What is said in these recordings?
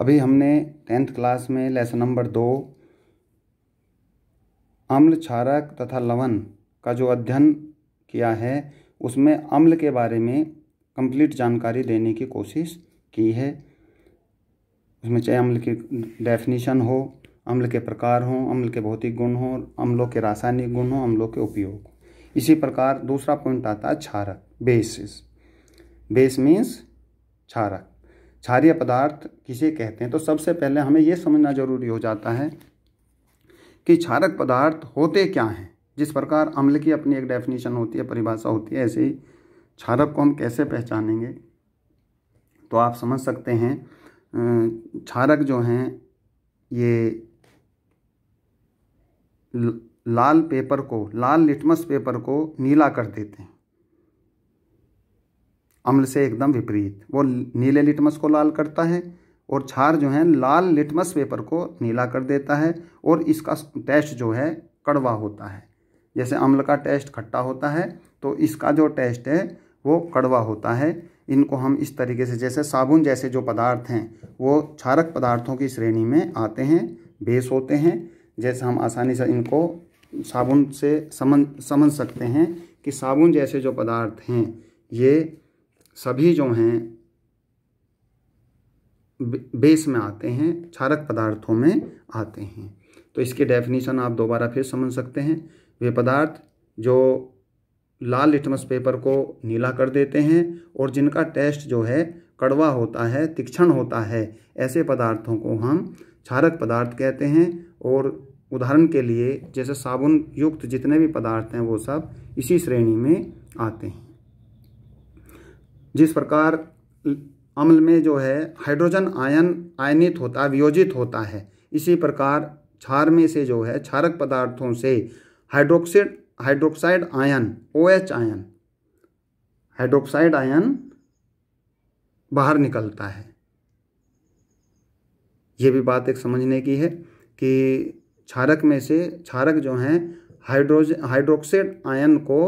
अभी हमने tenth class में लेसन नंबर दो अम्ल क्षारक तथा लवण का जो अध्ययन किया है उसमें अम्ल के बारे में कंप्लीट जानकारी देने की कोशिश की है उसमें चाहे अम्ल की डेफिनेशन हो अम्ल के प्रकार हों अम्ल के भौतिक गुण हों अम्लों के रासायनिक गुण हों अम्लों के उपयोग इसी प्रकार दूसरा पॉइंट आता है क्षारक बेसिस बेस मीन्स क्षारक क्षारीय पदार्थ किसे कहते हैं तो सबसे पहले हमें यह समझना जरूरी हो जाता है कि क्षारक पदार्थ होते क्या हैं जिस प्रकार अम्ल की अपनी एक डेफिनेशन होती है परिभाषा होती है ऐसे ही क्षारक को हम कैसे पहचानेंगे तो आप समझ सकते हैं क्षारक जो हैं ये लाल पेपर को लाल लिटमस पेपर को नीला कर देते हैं अम्ल से एकदम विपरीत वो नीले लिटमस को लाल करता है और छार जो है लाल लिटमस पेपर को नीला कर देता है और इसका टेस्ट जो है कड़वा होता है जैसे अम्ल का टेस्ट खट्टा होता है तो इसका जो टेस्ट है वो कड़वा होता है इनको हम इस तरीके से जैसे साबुन जैसे जो पदार्थ हैं वो क्षारक पदार्थों की श्रेणी में आते हैं बेस होते हैं जैसे हम आसानी से इनको साबुन से समझ समझ सकते हैं कि साबुन जैसे जो पदार्थ हैं ये सभी जो हैं बेस में आते हैं क्षारक पदार्थों में आते हैं तो इसके डेफिनेशन आप दोबारा फिर समझ सकते हैं वे पदार्थ जो लाल लिटमस पेपर को नीला कर देते हैं और जिनका टेस्ट जो है कड़वा होता है तीक्ष्ण होता है ऐसे पदार्थों को हम क्षारक पदार्थ कहते हैं और उदाहरण के लिए जैसे साबुन युक्त जितने भी पदार्थ हैं वो सब इसी श्रेणी में आते हैं जिस प्रकार अम्ल में जो है हाइड्रोजन आयन आयनित होता है वियोजित होता है इसी प्रकार क्षार में से जो है क्षारक पदार्थों से hydroxide hydroxide ion O H ion hydroxide ion बाहर निकलता है ये भी बात एक समझने की है कि क्षारक में से क्षारक जो हैं हाइड्रोज हाइड्रोक्साइड आयन को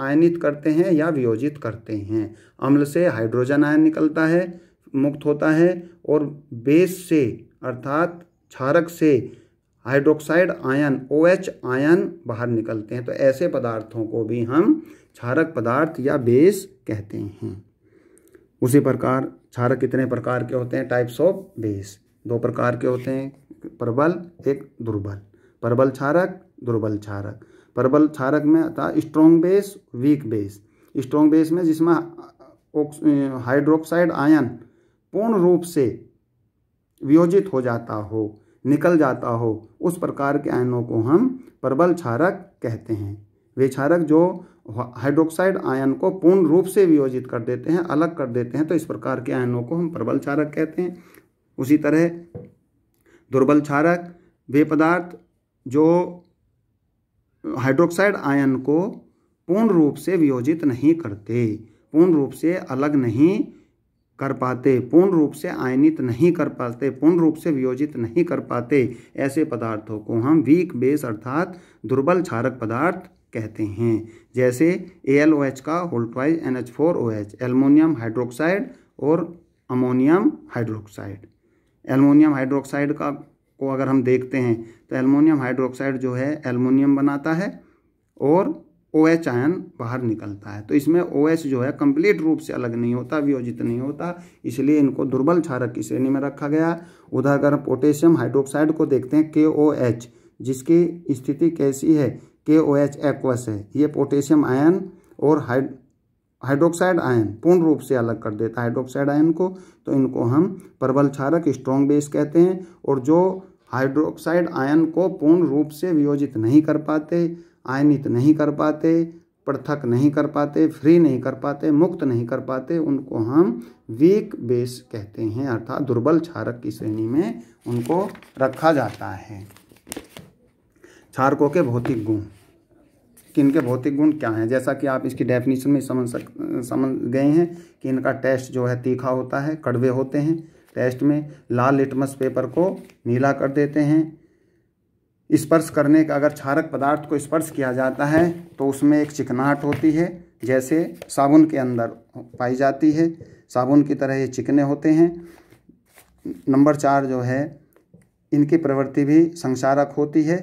आयनित करते हैं या वियोजित करते हैं अम्ल से हाइड्रोजन आयन निकलता है मुक्त होता है और बेस से अर्थात क्षारक से hydroxide ion O OH ion बाहर निकलते हैं तो ऐसे पदार्थों को भी हम क्षारक पदार्थ या बेस कहते हैं उसी प्रकार क्षारक कितने प्रकार के होते हैं टाइप्स ऑफ बेस दो प्रकार के होते हैं प्रबल एक दुर्बल प्रबल क्षारक दुर्बल क्षारक प्रबल क्षारक में था strong base weak base strong base में जिसमें हाइड्रोक्साइड आयन पूर्ण रूप से वियोजित हो जाता हो निकल जाता हो उस प्रकार के आयनों को हम प्रबल क्षारक कहते हैं वे क्षारक जो हाइड्रोक्साइड आयन को पूर्ण रूप से वियोजित कर देते हैं अलग कर देते हैं तो इस प्रकार के आयनों को हम प्रबल क्षारक कहते हैं उसी तरह दुर्बल क्षारक वे पदार्थ जो हाइड्रोक्साइड आयन को पूर्ण रूप से वियोजित नहीं करते पूर्ण रूप से अलग नहीं कर पाते पूर्ण रूप से आयनित नहीं कर पाते पूर्ण रूप से वियोजित नहीं कर पाते ऐसे पदार्थों को हम वीक बेस अर्थात दुर्बल क्षारक पदार्थ कहते हैं जैसे ए एल ओ एच का whole twice N H four O H aluminium hydroxide और अमोनियम हाइड्रोक्साइड एलमोनियम हाइड्रोक्साइड का को अगर हम देखते हैं तो एलमोनियम हाइड्रोक्साइड जो है एलमोनियम बनाता है और ओ एच आयन बाहर निकलता है तो इसमें ओ OH जो है कंप्लीट रूप से अलग नहीं होता वियोजित नहीं होता इसलिए इनको दुर्बल क्षारक की श्रेणी में रखा गया उधर अगर पोटेशियम हाइड्रोक्साइड को देखते हैं के ओ एच जिसकी स्थिति कैसी है के ओ एच एक्वस है ये पोटेशियम आयन और हाइड हाइड्रोक्साइड आयन पूर्ण रूप से अलग कर देता है हाइड्रोक्साइड आयन को तो इनको हम प्रबल क्षारक स्ट्रॉन्ग बेस कहते हैं और जो हाइड्रोक्साइड आयन को पूर्ण रूप से वियोजित नहीं कर पाते आयनित नहीं कर पाते पृथक नहीं कर पाते फ्री नहीं कर पाते मुक्त नहीं कर पाते उनको हम वीक बेस कहते हैं अर्थात दुर्बल क्षारक की श्रेणी में उनको रखा जाता है क्षारकों के भौतिक गुण कि इनके भौतिक गुण क्या हैं जैसा कि आप इसकी डेफिनेशन में समझ सक समझ गए हैं कि इनका टेस्ट जो है तीखा होता है कड़वे होते हैं टेस्ट में लाल लिटमस पेपर को नीला कर देते हैं स्पर्श करने का अगर क्षारक पदार्थ को स्पर्श किया जाता है तो उसमें एक चिकनाहट होती है जैसे साबुन के अंदर पाई जाती है साबुन की तरह ये चिकने होते हैं नंबर चार जो है इनकी प्रवृत्ति भी संसारक होती है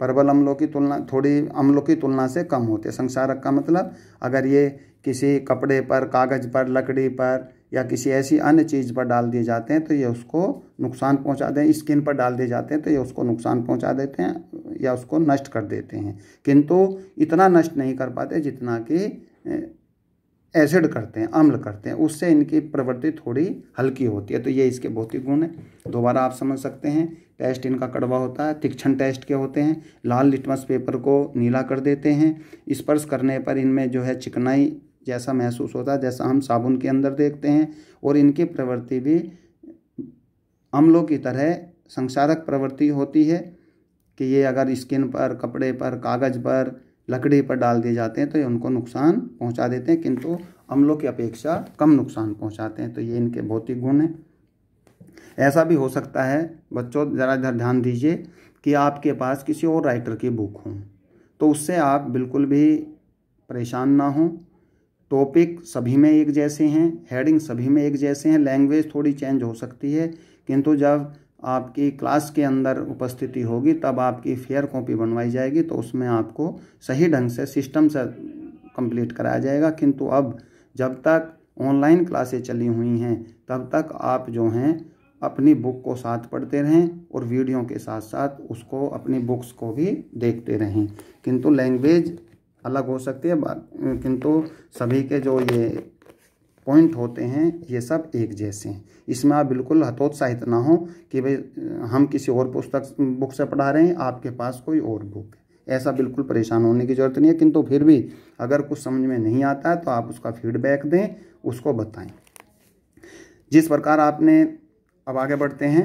परबल अम्लों की तुलना थोड़ी अम्लों की तुलना से कम होती है संसारक का मतलब अगर ये किसी कपड़े पर कागज़ पर लकड़ी पर या किसी ऐसी अन्य चीज़ पर डाल दिए जाते हैं तो ये उसको नुकसान पहुंचा दें स्किन पर डाल दिए जाते हैं तो ये उसको नुकसान पहुंचा देते हैं या उसको नष्ट कर देते हैं किंतु इतना नष्ट नहीं कर पाते जितना कि एसिड करते हैं अम्ल करते हैं उससे इनकी प्रवृत्ति थोड़ी हल्की होती है तो ये इसके भौतिक गुण हैं दोबारा आप समझ सकते हैं टेस्ट इनका कड़वा होता है तिक्षण टेस्ट के होते हैं लाल लिटमस पेपर को नीला कर देते हैं स्पर्श करने पर इनमें जो है चिकनाई जैसा महसूस होता है जैसा हम साबुन के अंदर देखते हैं और इनकी प्रवृत्ति भी अम्लों की तरह संसारक प्रवृत्ति होती है कि ये अगर स्किन पर कपड़े पर कागज़ पर लकड़ी पर डाल दिए जाते हैं तो ये उनको नुकसान पहुंचा देते हैं किंतु अम्लों की अपेक्षा कम नुकसान पहुंचाते हैं तो ये इनके भौतिक गुण हैं ऐसा भी हो सकता है बच्चों ज़रा इधर ध्यान दीजिए कि आपके पास किसी और राइटर की बुक हो तो उससे आप बिल्कुल भी परेशान ना हों टॉपिक सभी में एक जैसे हैं हेडिंग सभी में एक जैसे हैं लैंग्वेज थोड़ी चेंज हो सकती है किंतु जब आपकी क्लास के अंदर उपस्थिति होगी तब आपकी फेयर कॉपी बनवाई जाएगी तो उसमें आपको सही ढंग से सिस्टम से कंप्लीट कराया जाएगा किंतु अब जब तक ऑनलाइन क्लासें चली हुई हैं तब तक आप जो हैं अपनी बुक को साथ पढ़ते रहें और वीडियो के साथ साथ उसको अपनी बुक्स को भी देखते रहें किंतु लैंग्वेज अलग हो सकती है किंतु सभी के जो ये पॉइंट होते हैं ये सब एक जैसे हैं इसमें आप बिल्कुल हतोत्साहित ना हो कि भाई हम किसी और पुस्तक बुक से पढ़ा रहे हैं आपके पास कोई और बुक है ऐसा बिल्कुल परेशान होने की ज़रूरत नहीं है किंतु फिर भी अगर कुछ समझ में नहीं आता है तो आप उसका फीडबैक दें उसको बताएं जिस प्रकार आपने अब आगे बढ़ते हैं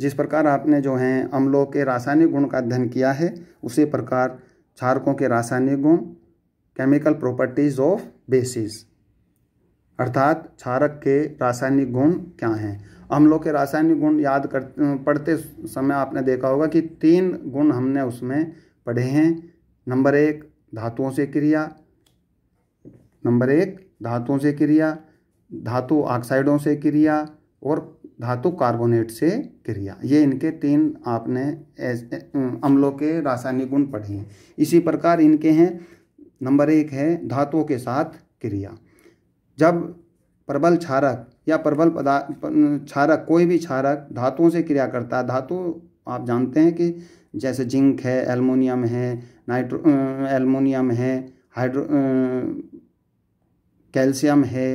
जिस प्रकार आपने जो हैं अम्लों के रासायनिक गुण का अध्ययन किया है उसी प्रकार क्षारकों के रासायनिक गुण केमिकल प्रॉपर्टीज ऑफ बेसिस अर्थात क्षारक के रासायनिक गुण क्या हैं अम्लों के रासायनिक गुण याद कर पढ़ते समय आपने देखा होगा कि तीन गुण हमने उसमें पढ़े हैं नंबर एक धातुओं से क्रिया नंबर एक धातुओं से क्रिया धातु ऑक्साइडों से क्रिया और धातु कार्बोनेट से क्रिया ये इनके तीन आपने अम्लों के रासायनिक गुण पढ़े हैं इसी प्रकार इनके हैं नंबर एक है धातुओं के साथ क्रिया जब प्रबल क्षारक या प्रबल पदार्थ क्षारक कोई भी क्षारक धातुओं से क्रिया करता है धातु आप जानते हैं कि जैसे जिंक है एलमोनियम है नाइट्रो एलमोनियम है हाइड्रो कैल्शियम है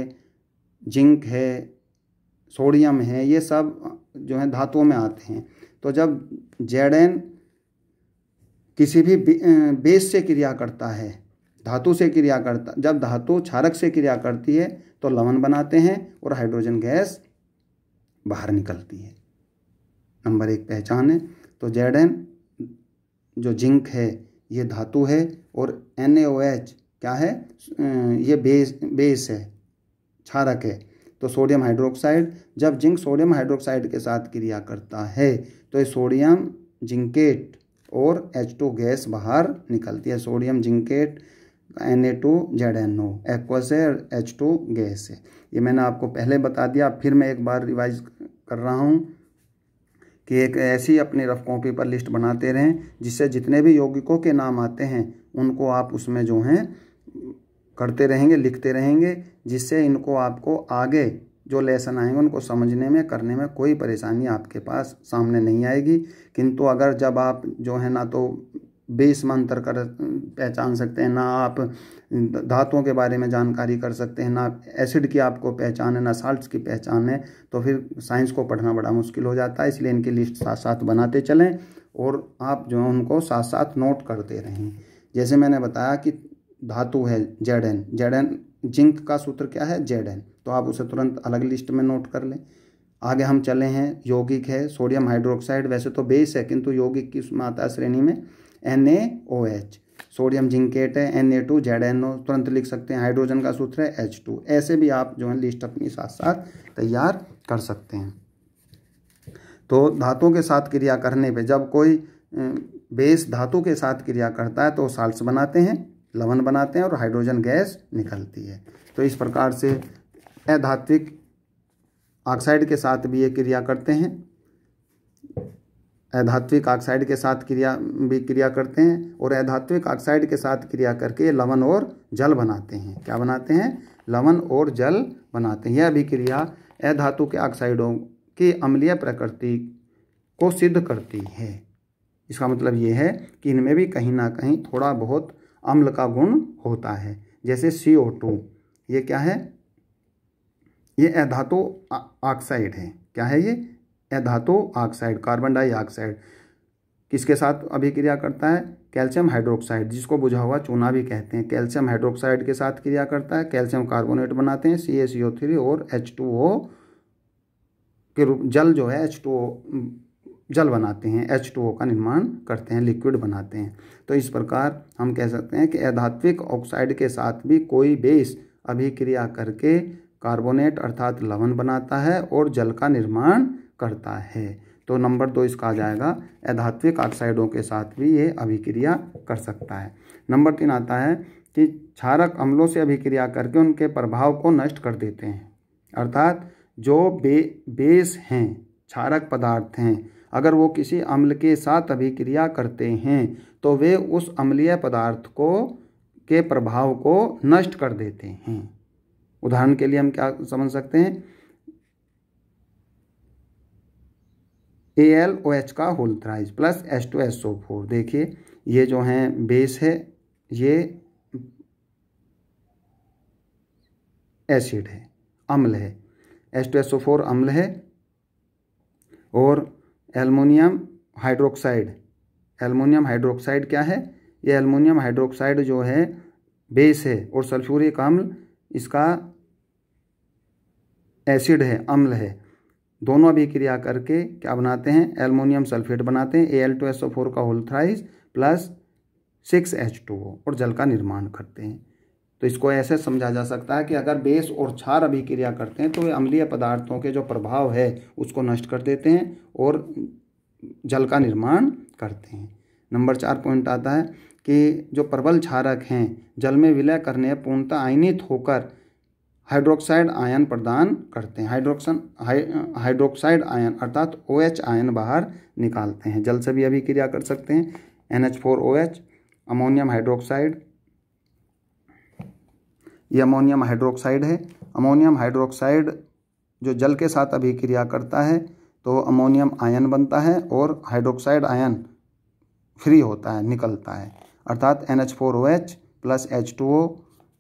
जिंक है सोडियम है ये सब जो है धातुओं में आते हैं तो जब जेड एन किसी भी बेस से क्रिया करता है धातु से क्रिया करता जब धातु क्षारक से क्रिया करती है तो लवण बनाते हैं और हाइड्रोजन गैस बाहर निकलती है नंबर एक पहचान है तो जेड एन जो जिंक है ये धातु है और एन क्या है ये बेस बेस है क्षारक है तो सोडियम हाइड्रोक्साइड जब जिंक सोडियम हाइड्रोक्साइड के साथ क्रिया करता है तो ये सोडियम जिंकेट और एच टू गैस बाहर निकलती है sodium zincate N A two Z N O aqueous है एच टू गैस है ये मैंने आपको पहले बता दिया फिर मैं एक बार रिवाइज कर रहा हूँ कि एक ऐसी अपनी रफ कॉपी पर लिस्ट बनाते रहें जिससे जितने भी यौगिकों के नाम आते हैं उनको आप उसमें जो हैं करते रहेंगे लिखते रहेंगे जिससे इनको आपको आगे जो लेसन आएंगे उनको समझने में करने में कोई परेशानी आपके पास सामने नहीं आएगी किंतु अगर जब आप जो है ना तो बेस मंत्र कर पहचान सकते हैं ना आप धातुओं के बारे में जानकारी कर सकते हैं ना एसिड की आपको पहचान है ना साल्ट की पहचान है तो फिर साइंस को पढ़ना बड़ा मुश्किल हो जाता है इसलिए इनकी लिस्ट साथ साथ बनाते चलें और आप जो है उनको साथ साथ नोट करते रहें जैसे मैंने बताया कि धातु है Z N Z N zinc का सूत्र क्या है जेड एन तो आप उसे तुरंत अलग लिस्ट में नोट कर लें आगे हम चले हैं यौगिक है सोडियम हाइड्रोक्साइड वैसे तो बेस है किंतु यौगिक की माता श्रेणी में N A O H sodium zincate है N A two Z N O तुरंत लिख सकते हैं हाइड्रोजन का सूत्र है एच टू ऐसे भी आप जो है लिस्ट अपनी साथ साथ तैयार कर सकते हैं तो धातुओं के साथ क्रिया करने पे जब कोई बेस धातु के साथ क्रिया करता है तो साल्स बनाते हैं लवण बनाते हैं और हाइड्रोजन गैस निकलती है तो इस प्रकार से अधात्विक ऑक्साइड के साथ भी ये क्रिया करते हैं अधात्विक ऑक्साइड के साथ क्रिया भी क्रिया करते हैं और अधात्विक ऑक्साइड के साथ क्रिया करके लवण और जल बनाते हैं क्या बनाते हैं लवण और जल बनाते हैं यह भी क्रिया अधातु के ऑक्साइडों की अम्लीय प्रकृति को सिद्ध करती है इसका मतलब ये है कि इनमें भी कहीं ना कहीं थोड़ा बहुत अम्ल का गुण होता है जैसे सी ओ टू ये क्या है ये अधातु ऑक्साइड है क्या है ये अधातु ऑक्साइड कार्बन डाइऑक्साइड किसके साथ अभिक्रिया करता है कैल्शियम हाइड्रोक्साइड जिसको बुझा हुआ चूना भी कहते हैं कैल्शियम हाइड्रोक्साइड के साथ क्रिया करता है कैल्शियम कार्बोनेट बनाते हैं C A C O three और एच टू ओ के रूप जल जो है एच टू ओ जल बनाते हैं एच टू ओ का निर्माण करते हैं लिक्विड बनाते हैं तो इस प्रकार हम कह सकते हैं कि अधात्विक ऑक्साइड के साथ भी कोई बेस अभिक्रिया करके कार्बोनेट अर्थात लवण बनाता है और जल का निर्माण करता है तो नंबर दो इसका आ जाएगा अधात्विक ऑक्साइडों के साथ भी ये अभिक्रिया कर सकता है नंबर तीन आता है कि क्षारक अम्लों से अभिक्रिया करके उनके प्रभाव को नष्ट कर देते हैं अर्थात जो बे बेस हैं क्षारक पदार्थ हैं अगर वो किसी अम्ल के साथ अभिक्रिया करते हैं तो वे उस अम्लीय पदार्थ को के प्रभाव को नष्ट कर देते हैं उदाहरण के लिए हम क्या समझ सकते हैं ए एल ओ एच का whole thrice plus H two S O four देखिए ये जो है बेस है ये एसिड है अम्ल है H two S O four अम्ल है और एलमोनियम हाइड्रोक्साइड एलमोनियम हाइड्रोक्साइड क्या है ये एलमोनियम हाइड्रोक्साइड जो है बेस है और सल्फ्यूरिक अम्ल इसका एसिड है अम्ल है दोनों अभिक्रिया करके क्या बनाते हैं एलमोनियम सल्फेट बनाते हैं A L two S O four का whole thrice plus six H two O और जल का निर्माण करते हैं तो इसको ऐसे समझा जा सकता है कि अगर बेस और क्षार अभिक्रिया करते हैं तो वे अम्लीय पदार्थों के जो प्रभाव है उसको नष्ट कर देते हैं और जल का निर्माण करते हैं नंबर चार पॉइंट आता है कि जो प्रबल क्षारक हैं जल में विलय करने पूर्णतः आयनित होकर हाइड्रोक्साइड आयन प्रदान करते हैं हाइड्रोक्सन हाइड्रोक्साइड आयन अर्थात ओ एच आयन बाहर निकालते हैं जल से भी अभिक्रिया कर सकते हैं N H four O H ammonium hydroxide ये अमोनियम हाइड्रोक्साइड है अमोनियम हाइड्रोक्साइड जो जल के साथ अभिक्रिया करता है तो अमोनियम आयन बनता है और हाइड्रोक्साइड आयन फ्री होता है निकलता है अर्थात N H four O H plus H two O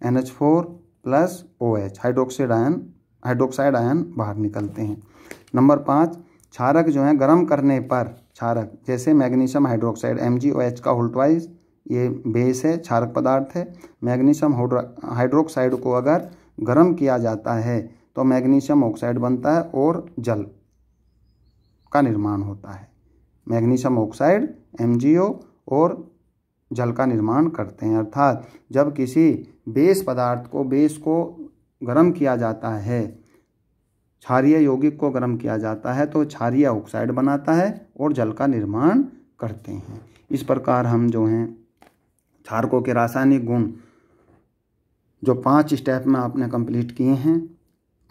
N H four plus O H hydroxide ion hydroxide ion बाहर निकलते हैं नंबर पाँच क्षारक जो है गर्म करने पर क्षारक जैसे magnesium hydroxide M G O H का होल्टवाइज ये बेस है क्षारक पदार्थ है मैग्नीशियम हाइड्रोक्साइड को अगर गर्म किया जाता है तो मैग्नीशियम ऑक्साइड बनता है और जल का निर्माण होता है मैग्नीशियम ऑक्साइड एम और जल का निर्माण करते हैं अर्थात जब किसी बेस पदार्थ को बेस को गर्म किया जाता है क्षारिय यौगिक को गर्म किया जाता है तो क्षारिय ऑक्साइड बनाता है और जल का निर्माण करते हैं इस प्रकार हम जो हैं क्षारकों के रासायनिक गुण जो पांच स्टेप में आपने कंप्लीट किए हैं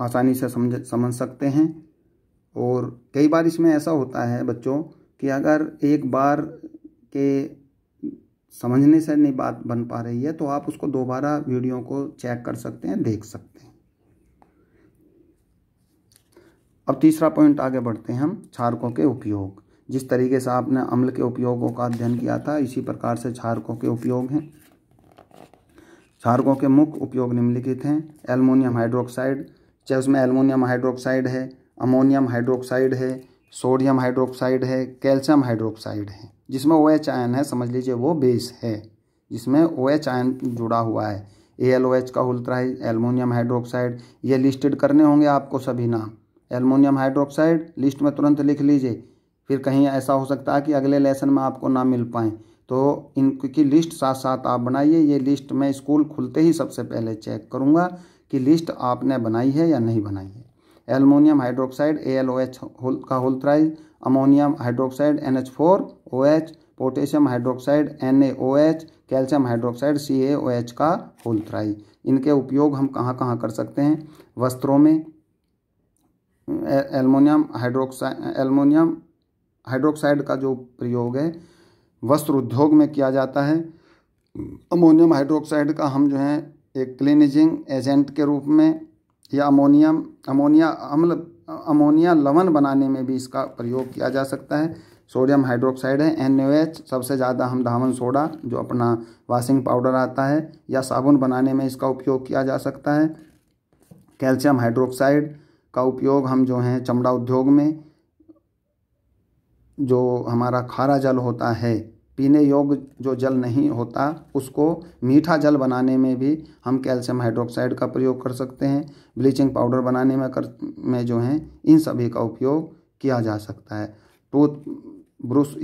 आसानी से समझ समझ सकते हैं और कई बार इसमें ऐसा होता है बच्चों कि अगर एक बार के समझने से नहीं बात बन पा रही है तो आप उसको दोबारा वीडियो को चेक कर सकते हैं देख सकते हैं अब तीसरा पॉइंट आगे बढ़ते हैं हम छारकों के उपयोग जिस तरीके से आपने अम्ल के उपयोगों का अध्ययन किया था इसी प्रकार से क्षारकों के उपयोग हैं क्षारकों के मुख्य उपयोग निम्नलिखित हैं एलमोनियम हाइड्रोक्साइड चाहे उसमें एलमोनियम हाइड्रोक्साइड है अमोनियम हाइड्रोक्साइड है सोडियम हाइड्रोक्साइड है कैल्शियम हाइड्रोक्साइड है जिसमें ओ एच आयन है समझ लीजिए वो बेस है जिसमें ओ एच आयन जुड़ा हुआ है ए एल ओ एच का उल्ट्रा है एलमोनियम हाइड्रोक्साइड ये लिस्टेड करने होंगे आपको सभी नाम एलमोनियम हाइड्रोक्साइड लिस्ट में तुरंत लिख लीजिए फिर कहीं ऐसा हो सकता है कि अगले लेसन में आपको ना मिल पाए तो इनकी लिस्ट साथ साथ आप बनाइए ये लिस्ट मैं स्कूल खुलते ही सबसे पहले चेक करूँगा कि लिस्ट आपने बनाई है या नहीं बनाई है aluminium hydroxide A L O H का whole thrice ammonium hydroxide N H four O H potassium hydroxide N A O H calcium hydroxide C A O H का थ्राइज इनके उपयोग हम कहाँ कहाँ कर सकते हैं वस्त्रों में एलमोनियम हाइड्रोक्साइड एलमोनियम हाइड्रोक्साइड का जो प्रयोग है वस्त्र उद्योग में किया जाता है अमोनियम हाइड्रोक्साइड का हम जो है एक क्लिनिजिंग एजेंट के रूप में या अमोनियम अमोनिया अम्ल अमोनिया लवण बनाने में भी इसका प्रयोग किया जा सकता है सोडियम हाइड्रोक्साइड है एन सबसे ज़्यादा हम धावन सोडा जो अपना वाशिंग पाउडर आता है या साबुन बनाने में इसका उपयोग किया जा सकता है कैल्शियम हाइड्रोक्साइड का उपयोग हम जो हैं चमड़ा उद्योग में जो हमारा खारा जल होता है पीने योग्य जो जल नहीं होता उसको मीठा जल बनाने में भी हम कैल्शियम हाइड्रोक्साइड का प्रयोग कर सकते हैं ब्लीचिंग पाउडर बनाने में कर में जो हैं इन सभी का उपयोग किया जा सकता है टूथ ब्रुश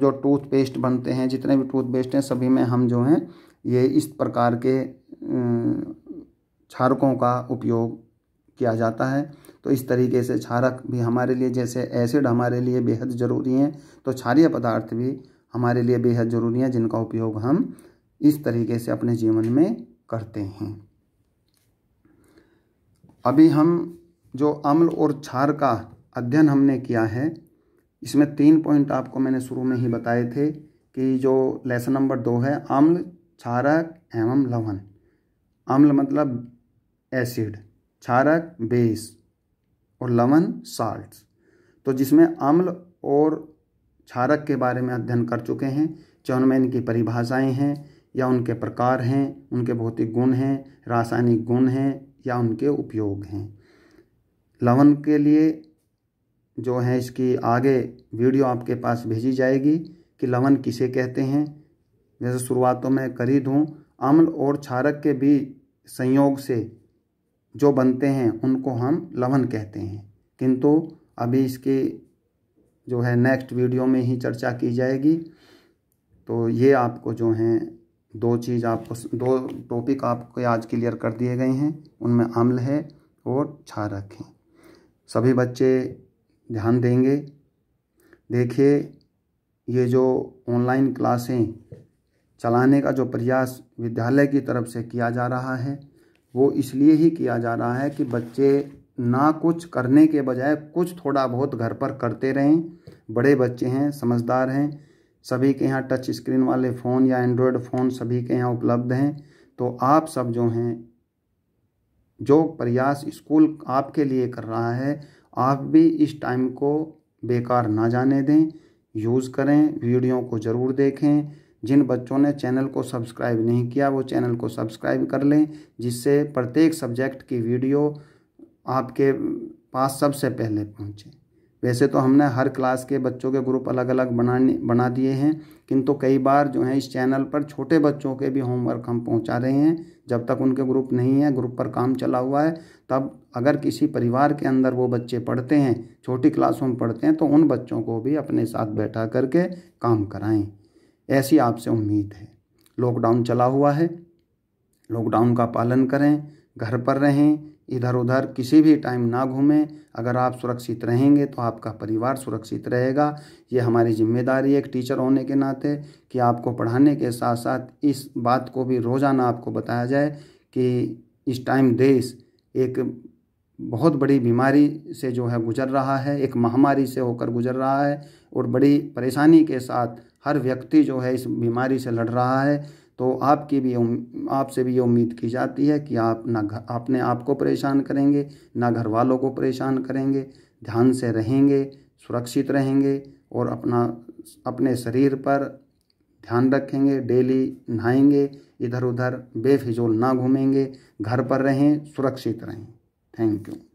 जो टूथपेस्ट बनते हैं जितने भी टूथपेस्ट हैं सभी में हम जो हैं ये इस प्रकार के क्षारकों का उपयोग किया जाता है तो इस तरीके से क्षारक भी हमारे लिए जैसे एसिड हमारे लिए बेहद ज़रूरी हैं तो क्षारीय पदार्थ भी हमारे लिए बेहद ज़रूरी हैं जिनका उपयोग हम इस तरीके से अपने जीवन में करते हैं अभी हम जो अम्ल और क्षार का अध्ययन हमने किया है इसमें तीन पॉइंट आपको मैंने शुरू में ही बताए थे कि जो लेसन नंबर दो है अम्ल क्षारक एवं लवण अम्ल मतलब एसिड क्षारक बेस और लवन साल्ट्स तो जिसमें अम्ल और क्षारक के बारे में अध्ययन कर चुके हैं चाहे उनमें इनकी परिभाषाएं हैं या उनके प्रकार हैं उनके भौतिक गुण हैं रासायनिक गुण हैं या उनके उपयोग हैं लवन के लिए जो है इसकी आगे वीडियो आपके पास भेजी जाएगी कि लवन किसे कहते हैं जैसे शुरुआत तो मैं करी दूँ अम्ल और क्षारक के भी संयोग से जो बनते हैं उनको हम लवन कहते हैं किंतु अभी इसके जो है नेक्स्ट वीडियो में ही चर्चा की जाएगी तो ये आपको जो हैं दो चीज़ आपको दो टॉपिक आपको आज क्लियर कर दिए गए हैं उनमें अम्ल है और क्षारक है सभी बच्चे ध्यान देंगे देखिए ये जो ऑनलाइन क्लासें चलाने का जो प्रयास विद्यालय की तरफ से किया जा रहा है वो इसलिए ही किया जा रहा है कि बच्चे ना कुछ करने के बजाय कुछ थोड़ा बहुत घर पर करते रहें बड़े बच्चे हैं समझदार हैं सभी के यहाँ टच स्क्रीन वाले फ़ोन या एंड्रॉयड फ़ोन सभी के यहाँ उपलब्ध हैं तो आप सब जो हैं जो प्रयास स्कूल आपके लिए कर रहा है आप भी इस टाइम को बेकार ना जाने दें यूज़ करें वीडियो को ज़रूर देखें जिन बच्चों ने चैनल को सब्सक्राइब नहीं किया वो चैनल को सब्सक्राइब कर लें जिससे प्रत्येक सब्जेक्ट की वीडियो आपके पास सबसे पहले पहुँचे वैसे तो हमने हर क्लास के बच्चों के ग्रुप अलग अलग बनाने बना दिए हैं किंतु कई बार जो है इस चैनल पर छोटे बच्चों के भी होमवर्क हम पहुंचा रहे हैं जब तक उनके ग्रुप नहीं है ग्रुप पर काम चला हुआ है तब अगर किसी परिवार के अंदर वो बच्चे पढ़ते हैं छोटी क्लासों में पढ़ते हैं तो उन बच्चों को भी अपने साथ बैठा करके काम कराएँ ऐसी आपसे उम्मीद है लॉकडाउन चला हुआ है लॉकडाउन का पालन करें घर पर रहें इधर उधर किसी भी टाइम ना घूमें अगर आप सुरक्षित रहेंगे तो आपका परिवार सुरक्षित रहेगा ये हमारी जिम्मेदारी है एक टीचर होने के नाते कि आपको पढ़ाने के साथ साथ इस बात को भी रोज़ाना आपको बताया जाए कि इस टाइम देश एक बहुत बड़ी बीमारी से जो है गुजर रहा है एक महामारी से होकर गुजर रहा है और बड़ी परेशानी के साथ हर व्यक्ति जो है इस बीमारी से लड़ रहा है तो आपकी भी आपसे भी ये उम्मीद की जाती है कि आप ना अपने आप को परेशान करेंगे ना घर वालों को परेशान करेंगे ध्यान से रहेंगे सुरक्षित रहेंगे और अपना अपने शरीर पर ध्यान रखेंगे डेली नहाएंगे इधर उधर बेफिजूल ना घूमेंगे घर पर रहें सुरक्षित रहें थैंक यू